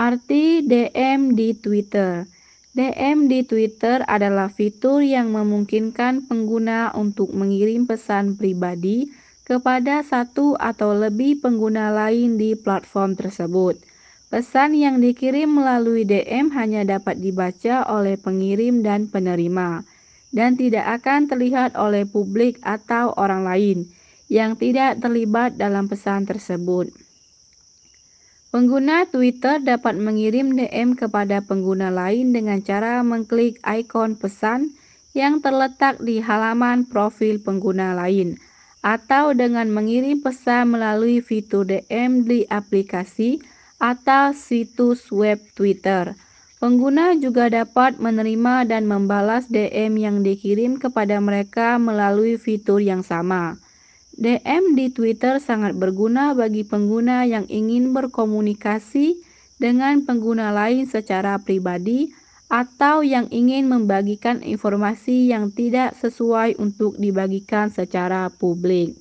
Arti DM di Twitter. DM di Twitter adalah fitur yang memungkinkan pengguna untuk mengirim pesan pribadi kepada satu atau lebih pengguna lain di platform tersebut. Pesan yang dikirim melalui DM hanya dapat dibaca oleh pengirim dan penerima, dan tidak akan terlihat oleh publik atau orang lain yang tidak terlibat dalam pesan tersebut. Pengguna Twitter dapat mengirim DM kepada pengguna lain dengan cara mengklik ikon pesan yang terletak di halaman profil pengguna lain atau dengan mengirim pesan melalui fitur DM di aplikasi atau situs web Twitter. Pengguna juga dapat menerima dan membalas DM yang dikirim kepada mereka melalui fitur yang sama. DM di Twitter sangat berguna bagi pengguna yang ingin berkomunikasi dengan pengguna lain secara pribadi atau yang ingin membagikan informasi yang tidak sesuai untuk dibagikan secara publik.